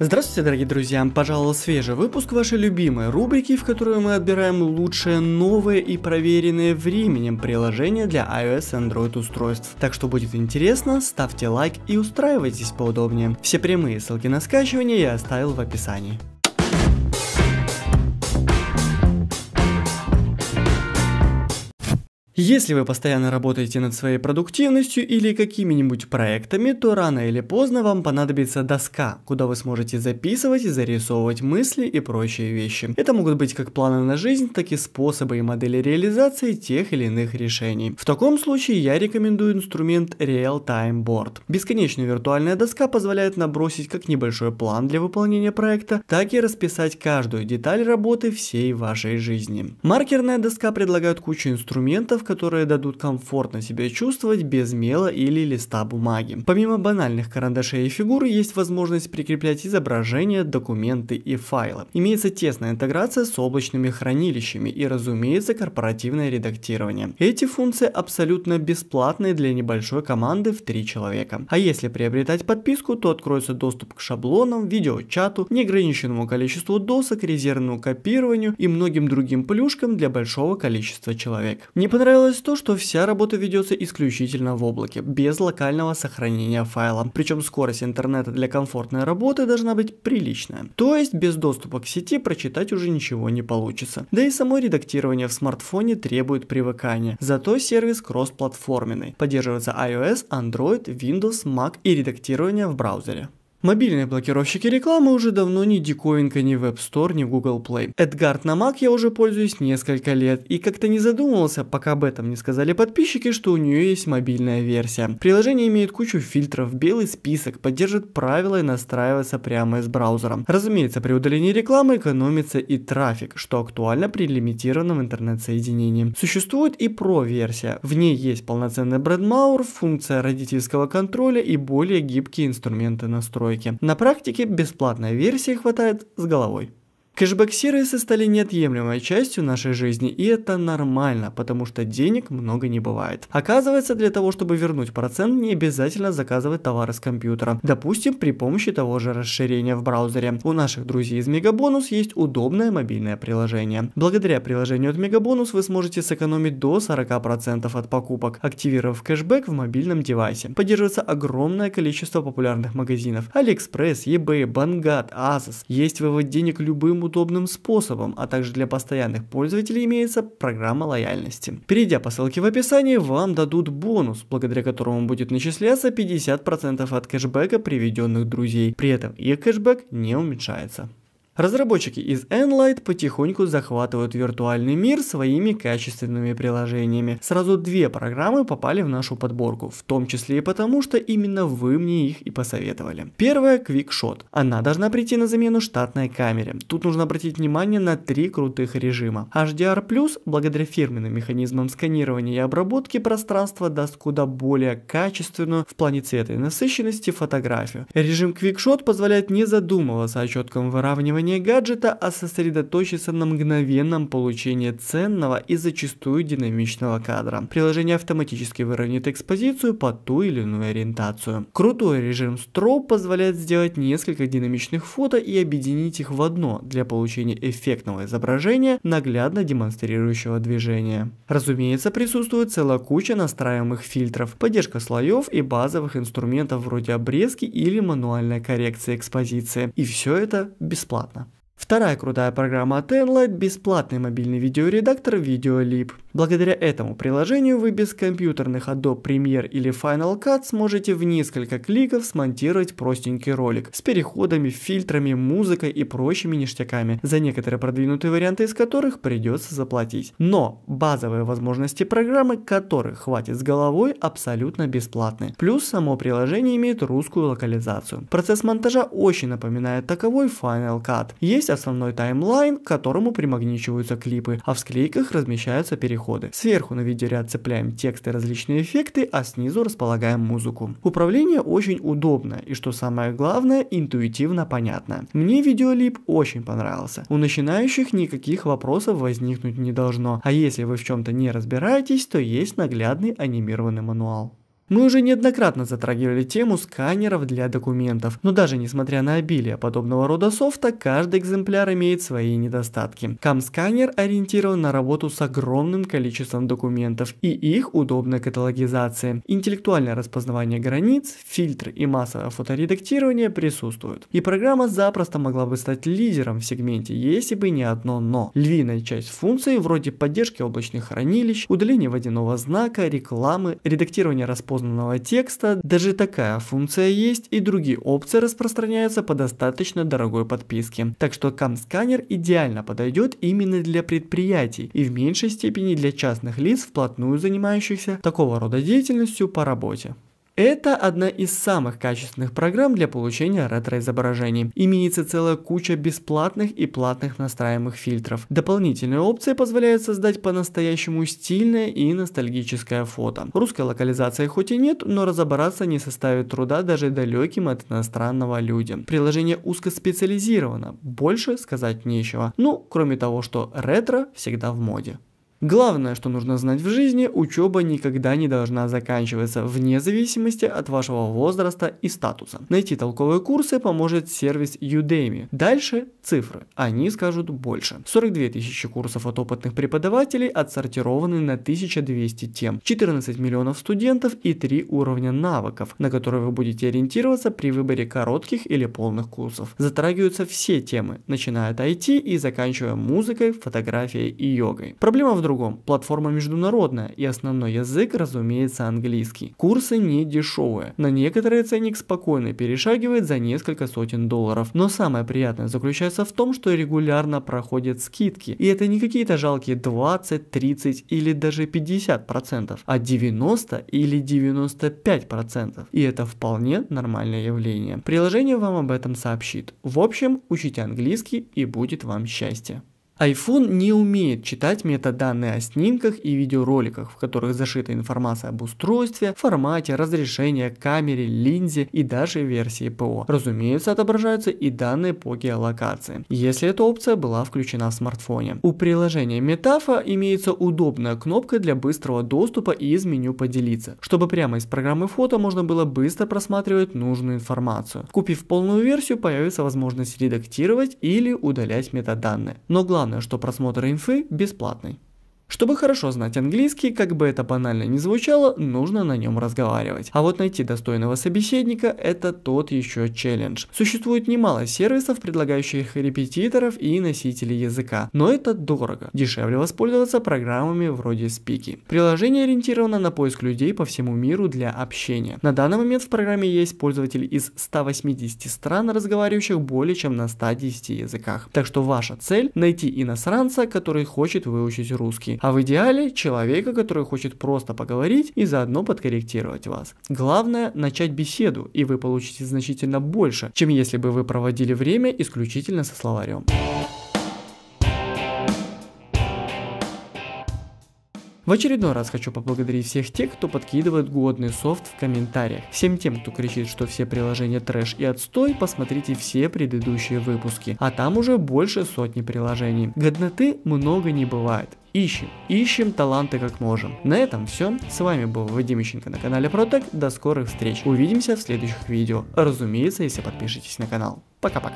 Здравствуйте, дорогие друзья! Пожалуй, свежий выпуск вашей любимой рубрики, в которую мы отбираем лучшие, новые и проверенные временем приложения для iOS и Android устройств. Так что будет интересно, ставьте лайк и устраивайтесь поудобнее. Все прямые ссылки на скачивание я оставил в описании. Если вы постоянно работаете над своей продуктивностью или какими-нибудь проектами, то рано или поздно вам понадобится доска, куда вы сможете записывать и зарисовывать мысли и прочие вещи. Это могут быть как планы на жизнь, так и способы и модели реализации тех или иных решений. В таком случае я рекомендую инструмент Real Time Board. Бесконечная виртуальная доска позволяет набросить как небольшой план для выполнения проекта, так и расписать каждую деталь работы всей вашей жизни. Маркерная доска предлагает кучу инструментов, которые дадут комфортно себя чувствовать без мела или листа бумаги. Помимо банальных карандашей и фигур, есть возможность прикреплять изображения, документы и файлы. Имеется тесная интеграция с облачными хранилищами и, разумеется, корпоративное редактирование. Эти функции абсолютно бесплатные для небольшой команды в 3 человека. А если приобретать подписку, то откроется доступ к шаблонам, видеочату, неограниченному количеству досок, резервному копированию и многим другим плюшкам для большого количества человек. Не понравилось понравилось то, что вся работа ведется исключительно в облаке, без локального сохранения файла. Причем скорость интернета для комфортной работы должна быть приличная. То есть без доступа к сети прочитать уже ничего не получится. Да и само редактирование в смартфоне требует привыкания. Зато сервис кроссплатформенный. Поддерживается iOS, Android, Windows, Mac и редактирование в браузере. Мобильные блокировщики рекламы уже давно не диковинка ни в App Store, ни в Google Play. Эдгард на Mac я уже пользуюсь несколько лет и как-то не задумывался, пока об этом не сказали подписчики, что у нее есть мобильная версия. Приложение имеет кучу фильтров, белый список, поддержит правила и настраивается прямо из браузера. Разумеется, при удалении рекламы экономится и трафик, что актуально при лимитированном интернет-соединении. Существует и Pro-версия. В ней есть полноценный брендмаур, функция родительского контроля и более гибкие инструменты настроек настройки. На практике бесплатной версии хватает с головой. Кэшбэк-сервисы стали неотъемлемой частью нашей жизни, и это нормально, потому что денег много не бывает. Оказывается, для того, чтобы вернуть процент, не обязательно заказывать товары с компьютера. Допустим, при помощи того же расширения в браузере. У наших друзей из Мегабонус есть удобное мобильное приложение. Благодаря приложению от Мегабонус вы сможете сэкономить до 40% от покупок, активировав кэшбэк в мобильном девайсе. Поддерживается огромное количество популярных магазинов. Алиэкспресс, eBay, Бангат, Asus. Есть вывод денег любым удобным способом, а также для постоянных пользователей имеется программа лояльности. Перейдя по ссылке в описании, вам дадут бонус, благодаря которому будет начисляться 50% от кэшбэка приведенных друзей. При этом их кэшбэк не уменьшается. Разработчики из Enlight потихоньку захватывают виртуальный мир своими качественными приложениями. Сразу две программы попали в нашу подборку, в том числе и потому, что именно вы мне их и посоветовали. Первая QuickShot. Она должна прийти на замену штатной камере. Тут нужно обратить внимание на три крутых режима. HDR+, благодаря фирменным механизмам сканирования и обработки пространства, даст куда более качественную в плане цвета и насыщенности фотографию. Режим QuickShot позволяет не задумываться о четком выравнивании использование гаджета, а сосредоточиться на мгновенном получении ценного и зачастую динамичного кадра. Приложение автоматически выровняет экспозицию по ту или иную ориентацию. Крутой режим Strobe позволяет сделать несколько динамичных фото и объединить их в одно для получения эффектного изображения, наглядно демонстрирующего движение. Разумеется, присутствует целая куча настраиваемых фильтров, поддержка слоев и базовых инструментов вроде обрезки или мануальной коррекции экспозиции. И все это бесплатно. Вторая крутая программа от Enlight – бесплатный мобильный видеоредактор VideoLib. Благодаря этому приложению вы без компьютерных Adobe Premiere или Final Cut сможете в несколько кликов смонтировать простенький ролик с переходами, фильтрами, музыкой и прочими ништяками, за некоторые продвинутые варианты из которых придется заплатить. Но базовые возможности программы, которых хватит с головой, абсолютно бесплатны. Плюс само приложение имеет русскую локализацию. Процесс монтажа очень напоминает таковой Final Cut. Есть есть основной таймлайн, к которому примагничиваются клипы, а в склейках размещаются переходы. Сверху на видеоряд цепляем тексты различные эффекты, а снизу располагаем музыку. Управление очень удобное и, что самое главное, интуитивно понятно. Мне видеолип очень понравился. У начинающих никаких вопросов возникнуть не должно, а если вы в чем-то не разбираетесь, то есть наглядный анимированный мануал. Мы уже неоднократно затрагивали тему сканеров для документов, но даже несмотря на обилие подобного рода софта, каждый экземпляр имеет свои недостатки. Камсканер ориентирован на работу с огромным количеством документов и их удобной каталогизации. Интеллектуальное распознавание границ, фильтр и массовое фоторедактирование присутствуют. И программа запросто могла бы стать лидером в сегменте, если бы не одно «но». Львиная часть функций вроде поддержки облачных хранилищ, удаления водяного знака, рекламы, редактирования распознавания неопознанного текста, даже такая функция есть и другие опции распространяются по достаточно дорогой подписке. Так что CAM-сканер идеально подойдет именно для предприятий и в меньшей степени для частных лиц, вплотную занимающихся такого рода деятельностью по работе. Это одна из самых качественных программ для получения ретро изображений. Именится целая куча бесплатных и платных настраиваемых фильтров. Дополнительные опции позволяют создать по-настоящему стильное и ностальгическое фото. Русской локализации хоть и нет, но разобраться не составит труда даже далеким от иностранного людям. Приложение узкоспециализировано, больше сказать нечего. Ну, кроме того, что ретро всегда в моде. Главное, что нужно знать в жизни, учеба никогда не должна заканчиваться, вне зависимости от вашего возраста и статуса. Найти толковые курсы поможет сервис Udemy. Дальше цифры, они скажут больше. 42 тысячи курсов от опытных преподавателей отсортированы на 1200 тем, 14 миллионов студентов и 3 уровня навыков, на которые вы будете ориентироваться при выборе коротких или полных курсов. Затрагиваются все темы, начиная от IT и заканчивая музыкой, фотографией и йогой. Проблема в другом. Платформа международная и основной язык, разумеется, английский. Курсы не дешевые. На некоторые ценник спокойно перешагивает за несколько сотен долларов. Но самое приятное заключается в том, что регулярно проходят скидки. И это не какие-то жалкие 20, 30 или даже 50%, а 90 или 95%. И это вполне нормальное явление. Приложение вам об этом сообщит. В общем, учите английский и будет вам счастье iPhone не умеет читать метаданные о снимках и видеороликах, в которых зашита информация об устройстве, формате, разрешении, камере, линзе и даже версии ПО. Разумеется, отображаются и данные по геолокации, если эта опция была включена в смартфоне. У приложения Metafo имеется удобная кнопка для быстрого доступа из меню «Поделиться», чтобы прямо из программы фото можно было быстро просматривать нужную информацию. Купив полную версию, появится возможность редактировать или удалять метаданные. Но главное Главное, что просмотр инфы бесплатный. Чтобы хорошо знать английский, как бы это банально ни звучало, нужно на нем разговаривать. А вот найти достойного собеседника – это тот еще челлендж. Существует немало сервисов, предлагающих репетиторов и носителей языка, но это дорого. Дешевле воспользоваться программами вроде Speaky. Приложение ориентировано на поиск людей по всему миру для общения. На данный момент в программе есть пользователи из 180 стран, разговаривающих более чем на 110 языках. Так что ваша цель – найти иностранца, который хочет выучить русский а в идеале человека, который хочет просто поговорить и заодно подкорректировать вас. Главное – начать беседу, и вы получите значительно больше, чем если бы вы проводили время исключительно со словарем. В очередной раз хочу поблагодарить всех тех, кто подкидывает годный софт в комментариях. Всем тем, кто кричит, что все приложения трэш и отстой, посмотрите все предыдущие выпуски, а там уже больше сотни приложений. Годноты много не бывает ищем. Ищем таланты как можем. На этом все. С вами был Вадим Ищенко на канале Протек. До скорых встреч. Увидимся в следующих видео. Разумеется, если подпишетесь на канал. Пока-пока.